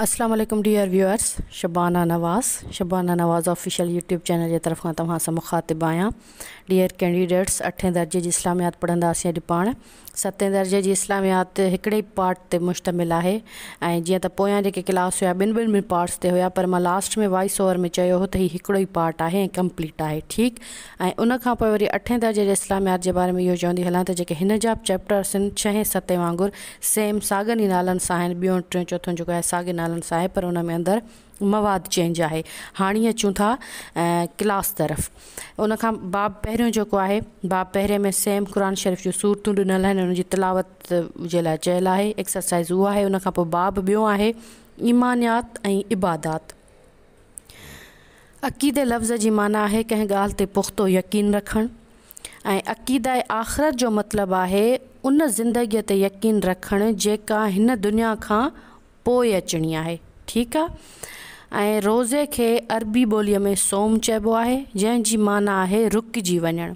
Aslam dear viewers Shabana Nawaz Shabana Nawaz official YouTube channel जे तरफ़ां तव्हां सां मुखातिबु आहियां डियर कैंडिडेट्स अठें दर्जे की इस्लामियात पढ़ंदासीं अॼु पा सतें दर्जे की इस्लामियात हिकिड़े ई पार्ट से मुश्तमिल है ऐं जीअं त क्लास हुआ बिन ॿिनि ॿिनि पार्ट्स ते हुया पर मां लास्ट में वॉइस ओवर में चयो हो त हीउ ही पार्ट है ऐं कंप्लीट आहे ठीकु ऐं उन खां पोइ दर्जे जे इस्लामियात के बारे में यो चवी हल त जेके हिन जा चैप्टर्स आहिनि छहें सतें वांगुरु सेम साॻनि ई नालनि सां आहिनि ॿियों टियों चोथों जेको आहे बैलेंस आहे पर उन में अंदरि मवाद चेंज आहे हाणे अचूं था क्लास तरफ़ उन खां बाब पहिरियों जेको आहे बाब पहिरें में सेम क़ुर शरीफ़ जूं सूरतूं ॾिनल आहिनि उन तिलावत जे लाइ चयल आहे एक्सरसाइज़ उहा आहे उन खां पोइ बाब ॿियो आहे ईमानियात ऐं इबादात अक़ीदे लफ़्ज़ जी माना आहे कंहिं ॻाल्हि ते पुख़्तो यकीन रखणु ऐं अक़ीदा आख़िरत जो मतिलबु आहे उन ज़िंदगीअ ते यकीन रखणु जेका हिन दुनिया खां पोइ अचणी है ठीक है ऐं रोज़े के अरबी बोली में सोम चइबो है जंहिंजी माना आहे रुकिजी वञणु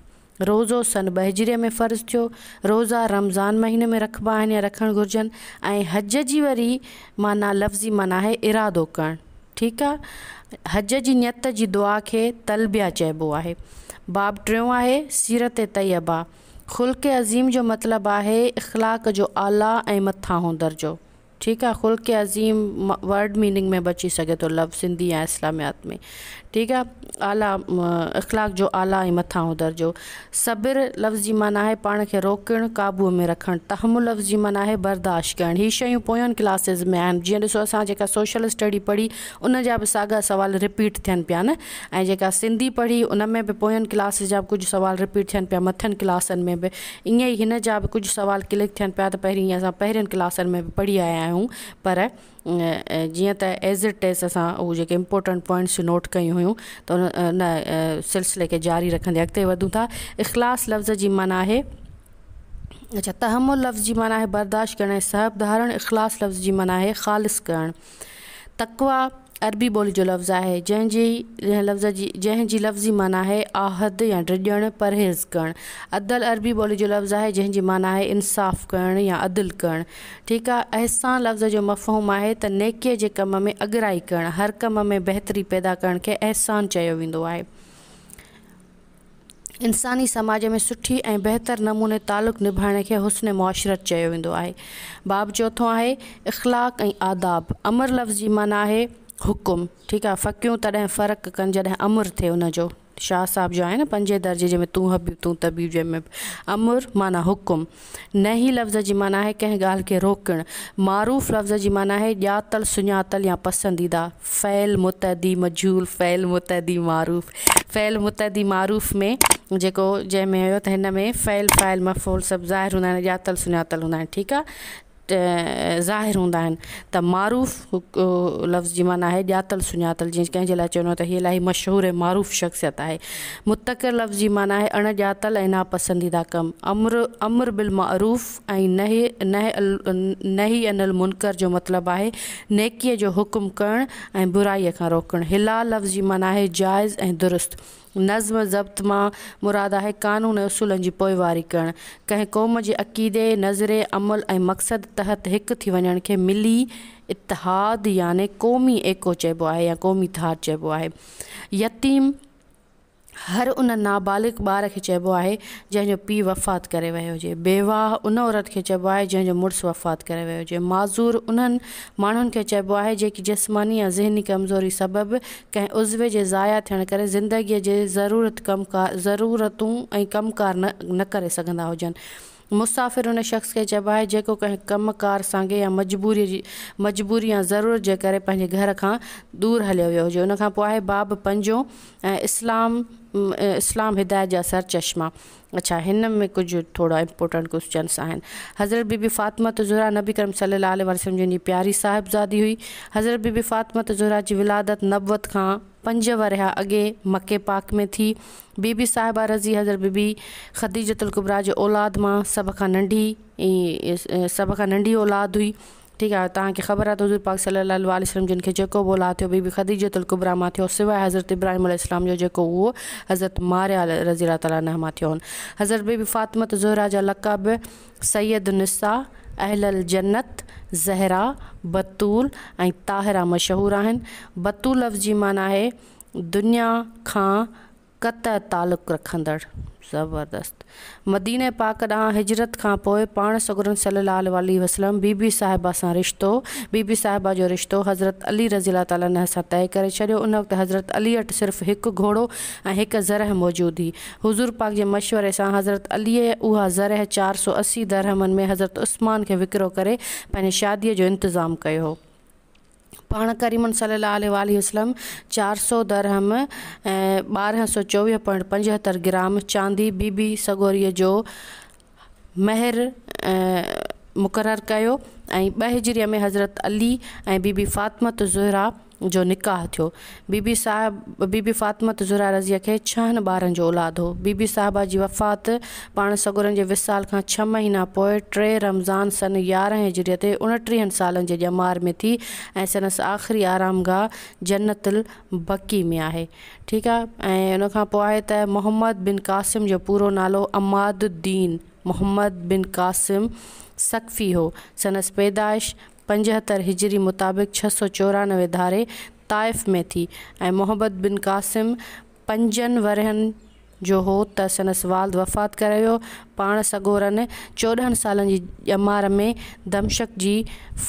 रोज़ो सन ॿ में फर्ज थो रोज़ा रमज़ान महीने में रखबा आहिनि या रखणु घुर्जन हज की वरी माना लफ़्ज़ी माना है इरादो करणु ठीकु हज जी नियत की दुआ के तलबिया चबो है बाब टियों है सीरत तयबा ख़ुल्क अज़ीम जो मतलब है इख़लाक़ जो आला ऐं हों दर्जो ठीक है खुल के अजीम वर्ड मीनिंग में बची सके तो लफ़्ज़ सिंधी या इस्लामियात में ठीक है आला इख़लाक़ जो आला मथा मथां उधर जो सबिर लफ़्ज़ जी माना आहे पाण खे रोकणु काबूअ में रखणु तहम लफ़्ज़ जी माना आहे बर्दाश्त करणु हीअ शयूं पोयनि क्लासिस में आहिनि जीअं ॾिसो असां जेका सोशल स्टडी पढ़ी उन जा बि रिपीट थन पा न सिंधी पढ़ी उन में बि पोयनि क्लासिस जा बि कुझु रिपीट थियनि पिया मथन क्लासन में भी ईअं ई कुछ जा बि कुझु सुवाल क्लिक थियनि पिया त पहिरीं असां पहिरियनि क्लासनि में बि पढ़ी आया आहियूं पर जीअं त एज़ इट इज़ असां उहे जेके इंपॉर्टेंट पॉइंट्स नोट कयूं हुयूं त उन न सिलसिले खे जारी रखंदे अॻिते वधूं था इख़लास लफ़्ज़ जी माना आहे अच्छा तहमुल लफ़्ज़ जी माना आहे बर्दाश्त करणु सहब धारण इख़लास लफ़्ज़ जी माना आहे ख़ालिस करणु तकवा अरबी बोली जो लफ़्ज़ है जैसे लफ़्ज़ जी जंहिंजी लफ़्ज़ी माना है आहद या डिॼणु परहेज़ करणु अदल अरबी बोली जो लफ़्ज़ है जंहिंजी माना है इंसाफ़ करणु या अदल करणु ठीक आहे अहसान लफ़्ज़ जो मफ़हूम है त नेकीअ जे कम में अगराई करणु हर कम में बेहतरी पैदा करण खे अहसान चयो वेंदो आहे इंसानी समाज में सुठी ए बेहतर नमूने तालुक़ु निभाण के हुस्न मुआशरत वो वेंदो बाब चोथों आहे इख़लाक़ ऐं आदाब अमर लफ़्ज़ की माना है हुकुम ठीक आहे फ़कियूं तॾहिं फ़र्क़ु कनि जॾहिं अमर थिए हुनजो शाह साहिब जो है न पंजे दर्जे जैमें तू हबीब तू तबीब जंहिंमें अमर माना हुकुम नही लफ़्ज़ की माना है कें ॻाल्हि खे रोकणु मारूफ़ लफ़्ज़ की माना है ॼातल सुञातल या पसंदीदा फ़ैल मुतदी मजूल फ़ैल मुतदी मारूफ़ फ़ैल मुतदी मारूफ़ में जेको जंहिंमें हुयो त में फ़ैल फ़ाइल मफ़ूल सभु ज़ाहिर हूंदा आहिनि ॼातल हूँ हूंदा आहिनि ज़ाहिर हूंदा त मारूफ़ लफ़्ज़ जी माना आहे ॼातल सुञातल जीअं कंहिंजे लाइ चवणो त हीअ इलाही मशहूरु मारूफ़ शख़्सियत है मुतकर लफ़्ज़ जी माना आहे अणॼातल ऐं नापसंदीदा कम अम्र अम्र बिल मारूफ़ नही नह मुनकर जो मतलब है नेकीअ जो हुकुम करणु ऐं बुराईअ खां रोकणु लफ़्ज़ जी माना आहे जाइज़ ऐं दुरुस्त नज़म ज़ब्त मां मुराद है क़ानून ऐं उसूलनि जी पोइवारी करणु क़ौम के अक़ीदे नज़र अमल ए मक़सद तहत एक थी वञण मिली इतिहाद यानि क़ौमी एको चइबो आहे या क़ौमी थाद चइबो आहे यतीम हर उन नाबालिग बार खे चइबो आहे जंहिंजो पीउ वफ़ात करे वो हुजे बेवाह उन औरत के चबो है जंहिंजो मुड़स वफ़ात करे वो हुजे माज़ूर उन्हनि माण्हुनि के चबो है जी जिस्मानी या ज़हनी कमज़ोरी सबब कंहिं उज्वे के जया थे जिंदगी ज़रूरत कमकार ज़रूरतूं ऐं कमकार न न करे सघंदा हुजनि मुसाफ़िर उन शख़्स के चब है जो कें कम कार सांगे या मजबूरी मजबूरी या ज़रूरत के करे घर का दूर हलो वो हो बाब पंजो इस्लाम इस्लाम हिदायत जहा सर चश्मा अच्छा इन में कुछ थोड़ा इंपॉर्टेंट क्वेश्चनस हज़रत बीबी फ़ातिमा ज़ुरा नबी करम सलाहु वसलम जी प्यारी साहिबज़ादी हुई हज़रत बीबी फ़ातिमा ज़ुरा की विलादत नब्बत का पंज पंजवरहा अगे मके पाक में थी बीबी साहिबा रज़ी हज़र बीबी ख़दीजतुलकुबरा जो औलाद मां सब का नंढी सब का नंढी औलाद हुई ठीक है तक ख़बर है तो हज़ूर पाक सलाहु वसलम जिन जो जेको औलाद बीबी ख़दीजतुल कुबरा मां थियो हज़रत इब्राहिम इस्लाम जो जो वो हज़रत मारिया रज़ी तला मां हज़रत बीबी फ़ातिमत ज़ोहरा जहा लक़ब सैद निसा अहल जन्नत ज़हरा बतूल ऐं ताहरा मशहूर बतूल लफ़्ज़ की माना है दुनिया खां क़त तालुक रखंदड़ ज़बरदस्त मदीने पाक ॾांहुं हिजरत खां पोइ पाण सगुरन सलाहु आल वसलम बीबी साहिबा सां रिश्तो बीबी साहिबा जो रिश्तो हज़रत अली रज़ीला ताला सां तय करे छॾियो उन वक़्तु हज़रत अली वटि सिर्फ़ु हिकु घोड़ो ऐं हिकु ज़रह मौजूदु हुई हुज़ूर पाक जे मशवरे सां हज़रत अलीअ उहा ज़रह चारि सौ असी दरहमनि में हज़रत उस्मान खे विकिरो करे पंहिंजे शादीअ जो इंतिज़ामु कयो हो पा करीमन सलाहु आल वसलम चारि सौ दरहम बारह सौ चौवीह पॉइंट पंजहतरि ग्राम चांदी बीबी सगोरी जो महर मुकर कयो में हज़रत अली ऐं बीबी फ़ातिमत ज़ुहरा जो निकाह थो बीबी साहब बीबी फ़ातिमत ज़ुरा रज़िया के छह बार औलाद हो बीबी साहबा की वफ़ात पा सगुर के विसाल खां छह महीना पोइ टे रमज़ान सन यारह हिजरीअ ते उणटीहनि सालनि जे ॼमार में थी ऐं संदसि आख़िरी आरामगाह जन्नत बकी में आहे ठीकु आहे उन खां त मोहम्मद बिन कासिम जो पूरो नालो अमादुद्दीन मोहम्मद बिन कासिम सकफ़ी हो सनस पैदाइश पंजहत्तर हिजरी मुताबिक छः सौ चौरानवे धारे ताइफ़ में थी ए मोहम्मद बिन कासिम पंजन वरहन जो हो त संदसि वाल वफ़ात कर पा सगोरन चौदह साल की जमार में दमशक की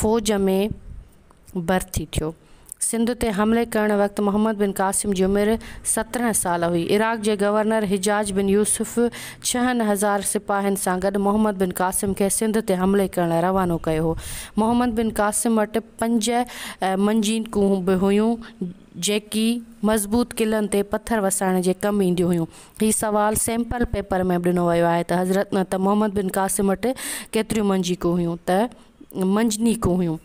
फ़ौज में भर्ती थो सिंध ते हमले करण वक़्तु मोहम्मद बिन कासिम जी उमिरि सत्रह साल हुई इराक़ के गवर्नर हिजाज बिन यूसुफ छह हज़ार सिपाहियुनि सां गॾु मोहम्मद बिन कासिम के सिंध ते हमले कर लाइ रवानो कयो हो मोहम्मद बिन कासिम वटि पंज मंजीनकूं भी हुयूं जेकी मज़बूत किलनि ते पत्थर वसायण के कम इंद हुयूं हीउ सुवालु सैम्पल पेपर में बि वो है हज़रत न मोहम्मद बिन कासिम वटि केतिरियूं मंजीकूं हुयूं त मंजनीकूं हुयूं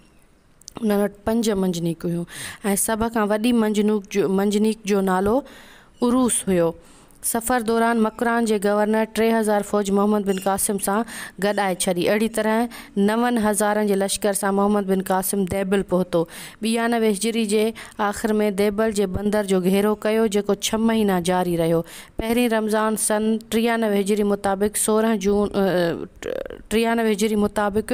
उन पंज मंजनीक हुयूं ऐं सभ खां वॾी मंझनूक जो मंझनिक जो नालो उरूस हुयो सफ़र दौरान मकरान के गवर्नर टे हज़ार फ़ौज मोहम्मद बिन क़ासिम से गॾाए छी अड़ी तरह नवन हजार के लश्कर से मोहम्मद बिन क़ासिम देबल पहुतो बयानवे हिजरी के आख़िर में देबल के बंदर जो घेरो कयो छह महीना जारी रो पहिरीं रमज़ान सन टियानवे हिजरी मुताबिक़ सोरह जून टियानवे हिजरी मुताबिक़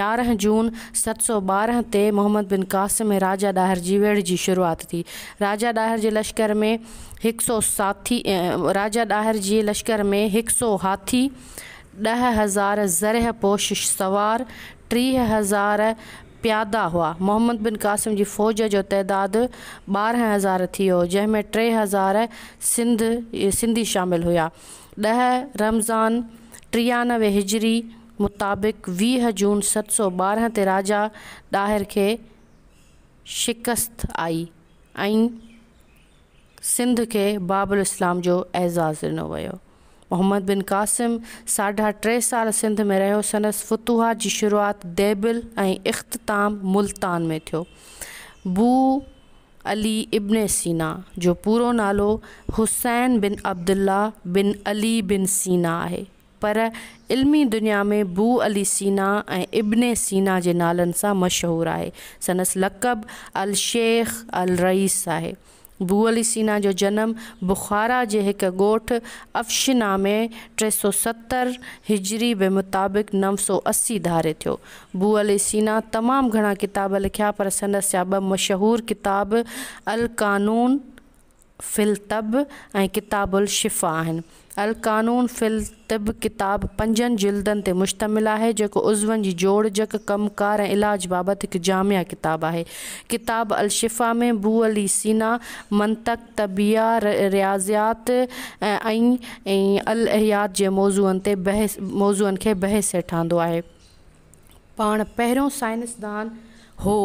यारह जून सत सौ बारह ते मोहम्मद बिन क़ासिम ऐं राजा ॾाहिर जी वेड़ जी शुरुआत थी राजा ॾाहिर के लश्कर में एक सौ साथी राजा ॾाहिर जे लश्कर में हिकु सौ हाथी ॾह हज़ार ज़रह पोश सवार टीह हज़ार प्यादा हुआ मोहम्मद बिन कासिम जी फ़ौज जो तइदादु ॿारहं हज़ार थी वियो जंहिंमें टे हज़ार सिंध सिंधी शामिल हुया ॾह रमज़ान टियानवे हिजरी मुताबिक़ वीह जून सत सौ ॿारहं ते राजा ॾाहिर खे शिकस्त आई ऐं सिंध के बाबुल इस्लाम जो एज़ाज़ ॾिनो वो मोहम्मद बिन कासिम साढा टे साल सिंध में रो सनस फतूहा जी शुरूआति देबिल ऐं मुल्तान में थो बू अली इब्न सीना जो पूरो नालो हुसैन बिन अब्दुल्ला बिन अली बिन सीना है पर इल्मी दुनिया में बू अली सीना इब्न सीना के नालनि सां मशहूरु आहे संदसि लक़ब अल शेख अल रईस है बूअल सीना जो जन्म बुखारा के एक ॻोठु अफशना में टे सौ सत्तर हिजरी बे मुताबिक़ नव सौ अस्सी धारे थियो बूअल सीना तमाम घणा किताब लिखा पर संदसि जा ॿ मशहूरु किताब अल कानून फ़िल तब ऐं किताबुल शिफ़ा आहिनि अल कानून फ़िल तिब किताब पंजनि जिल्दनि ते मुश्तमिल आहे जेको उज़वनि जी जोड़जक कमकार ऐं इलाज बाबति हिकु जामिया किताबु आहे किताब अल शिफ़ा में बू अली सीना मंतक तबिया रियाज़ियात ऐं अल अहियात जे मौज़ूअनि ते बहस मौज़ूअनि खे बहस हेठांदो आहे पाण पहिरियों साइंसदान हो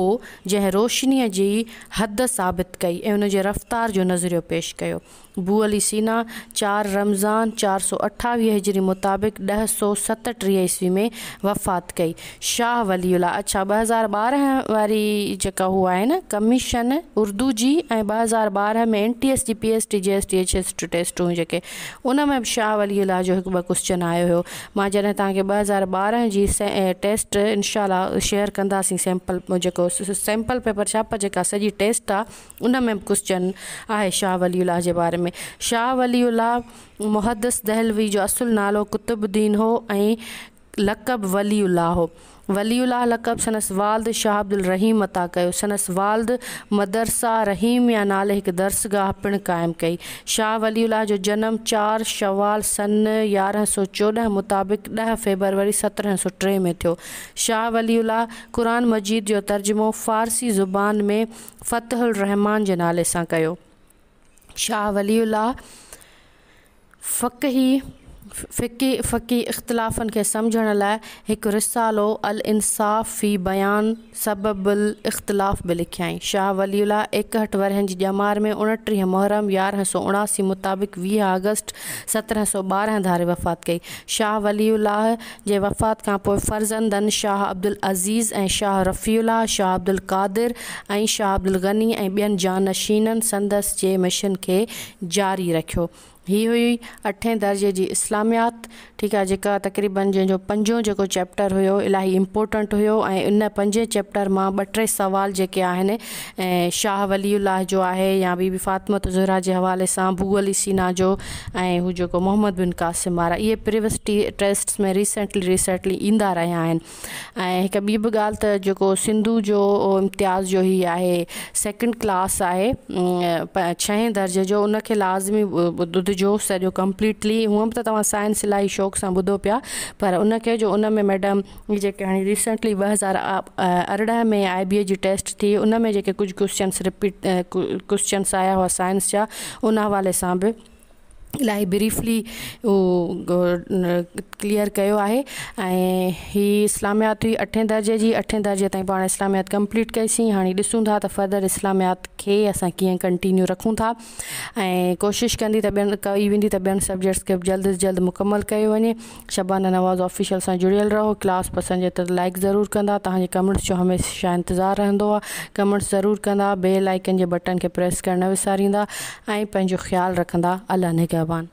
जै रोशनी जी हद साबित कई ए उन रफ़्तार जो नज़रियो पेश कयो सीना चार रमज़ान चार सौ अठावी हिजरी मुताबिक़ दह सौ सतटी ईस्वी में वफ़ात कई शाह वलीला अच्छा ब हज़ार बारह वारी जेका हुआ है न कमीशन उर्दू जी ऐं हज़ार बारह में N T S G P S T G S T H S टेस्टूं जो उन में भी शाह वलीला जो एक क्वेश्चन आयो हो जैसे तक हज़ार बारह जी टेस्ट इनशाला शेयर कंदासीं सैम्पल जो सैम्पल पेपर छाप जी टेस्ट आ उन में बि क्वेश्चन है शाह वलीला के बारे में में शाह वलीउल्ला मुहदस दहलवी जो असुल नालो कुतुबुद्दीन हो लक़ब वलीउल्ला हो वलीउल्ला लक़ब सनस वाल्द शाह अब्दुल रहीम अता कयो सनस वालद मदरसा रहीम या नाले एक दर्सगाह पिण कायम कई शाह वलीउल्ला जो जन्म चार शवाल सन यारह सौ चौदह मुताबिक़ दह फेबरवरी सत्रह सौ टे में थियो शाह वलीउल्ला कुरान मजीद जो तर्जुमो फ़ारसी ज़ुबान में फ़तहुल रहमान के नाले से शाह फ़क ही फ़िकी फ़िकी इख़्तिलाफ़नि खे समुझण लाइ हिकु रिसालो अल इंसाफ़ फ़ी बयान सबबुल इख़्तिलाफ़ भी लिखियईं शाह वलीला एकहठ वरहनि जी ॼमार में उणटीह मुहरम यारहं सौ उणासी मुताबिक़ वीह अगस्त सत्रह सौ बारह धारे वफ़ात कई शाह वलीला के वफ़ात का फर्जंदन शाह अब्दुल अज़ीज़ ए शाह रफ़ीला शाह अब्दुल कादिर शाह अब्दुल गनी ऐं ॿियनि जानशीननि संदसि जे मिशन खे जारी रखियो हीअ हुई अठे दर्जे जी इस्लामियात ठीक है जी तक़रीबन जो पंजो जो चैप्टर हो इलाही इंपॉर्टेंट हो इन पंजे चैप्टर में बटे सवाल जे शाह वली उल्लाह जो है या बीबी फ़ातिमत ज़ुहरा के हवाले से भू अली सीना जो ऐं जो मोहम्मद बिन कासिम आ ये प्रीवियस टी में रिसेंटली रिसेंटली इंदा रहा एक बी भी गाल जो सिंधु जो इम्तियाज़ जो ही है सेकेंड क्लास है छह दर्जे जो उन लाज़मी ॿुधजो जो सो कंप्लीटली हुआ भी तो तव्हां साइंस शौक़ से बुध पाया पर जो उन में मैडम जी हाँ रिसेंटली ब हज़ार अरिड़हं में आई बी ए जी टेस्ट थी उन में जेके रिपीट क्वेश्चन्स आया हुआ साइंस जहाँ उन हवा से भी इलाही ब्रीफली उहो क्लियर कयो आहे ऐं हीअ इस्लामियात हुई अठें दर्जे जी अठे दर्जे ताईं पाण इस्लामियात कंप्लीट कईसीं हाणे ॾिसूं था त फर्दर इस्लामियात खे असां कीअं कंटिन्यू रखूं था ऐं कोशिशि कंदी त ॿियनि कई वेंदी त ॿियनि सब्जेक्ट्स खे जल्द अज़ जल्द मुकमल कयो वञे शबाना नवाज़ ऑफिशियल सां जुड़ियल रहो क्लास पसंदि त लाइक ज़रूरु कंदा तव्हांजे कमेंट्स जो हमेशह इंतज़ारु रहंदो आहे कमेंट्स ज़रूरु कंदा बेल आइकन जे बटन खे प्रेस करणु विसारींदा ऐं पंहिंजो ख़्यालु रखंदा अलाह निगा Şaban